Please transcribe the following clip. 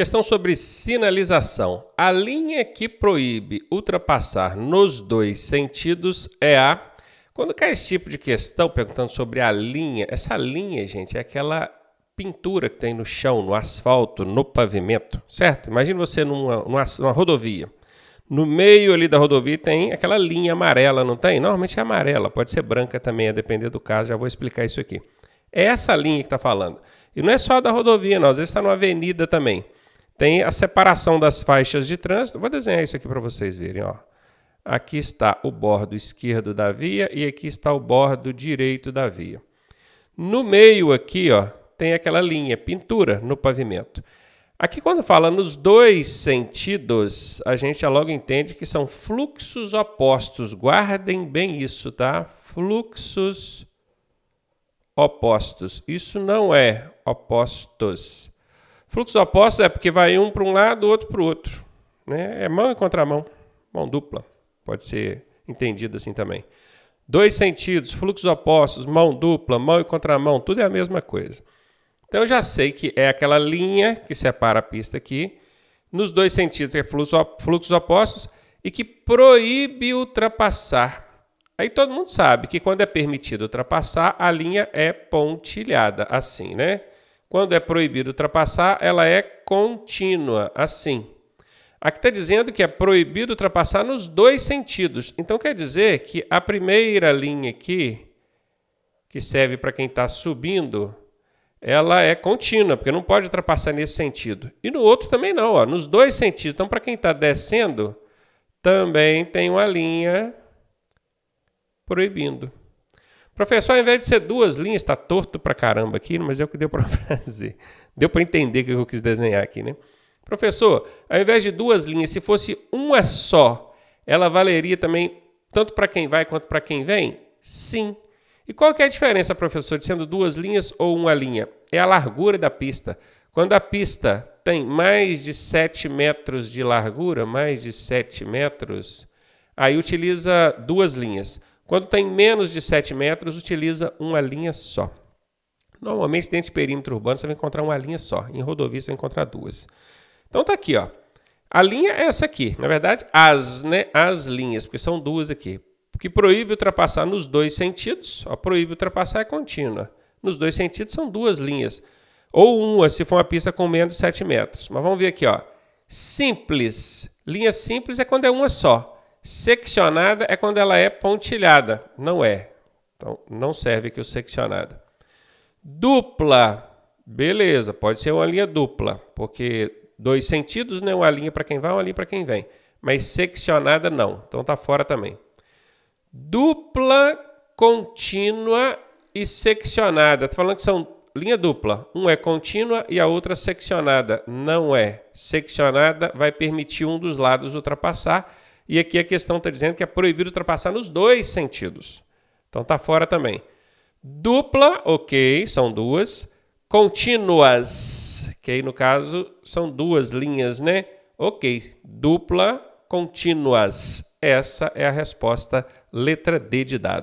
Questão sobre sinalização. A linha que proíbe ultrapassar nos dois sentidos é a. Quando cai esse tipo de questão, perguntando sobre a linha, essa linha, gente, é aquela pintura que tem no chão, no asfalto, no pavimento, certo? Imagina você numa, numa, numa rodovia. No meio ali da rodovia tem aquela linha amarela, não tem? Normalmente é amarela, pode ser branca também, a depender do caso, já vou explicar isso aqui. É essa linha que está falando. E não é só da rodovia, não, às vezes está numa avenida também. Tem a separação das faixas de trânsito. Vou desenhar isso aqui para vocês verem. Ó. Aqui está o bordo esquerdo da via e aqui está o bordo direito da via. No meio aqui ó, tem aquela linha, pintura no pavimento. Aqui, quando fala nos dois sentidos, a gente já logo entende que são fluxos opostos. Guardem bem isso, tá? Fluxos opostos. Isso não é opostos. Fluxos opostos é porque vai um para um lado, outro para o outro. Né? É mão e contramão. Mão dupla. Pode ser entendido assim também. Dois sentidos, fluxos opostos, mão dupla, mão e contramão, tudo é a mesma coisa. Então eu já sei que é aquela linha que separa a pista aqui, nos dois sentidos, que é fluxo, fluxos opostos, e que proíbe ultrapassar. Aí todo mundo sabe que quando é permitido ultrapassar, a linha é pontilhada, assim, né? Quando é proibido ultrapassar, ela é contínua, assim. Aqui está dizendo que é proibido ultrapassar nos dois sentidos. Então quer dizer que a primeira linha aqui, que serve para quem está subindo, ela é contínua, porque não pode ultrapassar nesse sentido. E no outro também não, ó, nos dois sentidos. Então, para quem está descendo, também tem uma linha proibindo. Professor, ao invés de ser duas linhas, está torto para caramba aqui, mas é o que deu para fazer. Deu para entender o que eu quis desenhar aqui, né? Professor, ao invés de duas linhas, se fosse uma só, ela valeria também tanto para quem vai quanto para quem vem? Sim. E qual que é a diferença, professor, de sendo duas linhas ou uma linha? É a largura da pista. Quando a pista tem mais de 7 metros de largura, mais de 7 metros, aí utiliza duas linhas. Quando tem menos de 7 metros, utiliza uma linha só. Normalmente, dentro de perímetro urbano, você vai encontrar uma linha só. Em rodovia, você vai encontrar duas. Então, tá aqui, ó. A linha é essa aqui. Na verdade, as, né? As linhas, porque são duas aqui. Que proíbe ultrapassar nos dois sentidos. Ó, proíbe ultrapassar é contínua. Nos dois sentidos, são duas linhas. Ou uma, se for uma pista com menos de 7 metros. Mas vamos ver aqui, ó. Simples. Linha simples é quando é uma só. Seccionada é quando ela é pontilhada, não é. Então não serve aqui o seccionada. Dupla, beleza, pode ser uma linha dupla, porque dois sentidos, né? Uma linha para quem vai, uma linha para quem vem. Mas seccionada não, então tá fora também. Dupla, contínua e seccionada. Estou falando que são linha dupla. Um é contínua e a outra seccionada. Não é. Seccionada vai permitir um dos lados ultrapassar e aqui a questão está dizendo que é proibido ultrapassar nos dois sentidos. Então está fora também. Dupla, ok, são duas. Contínuas, que aí no caso são duas linhas, né? Ok, dupla, contínuas. Essa é a resposta, letra D de dado.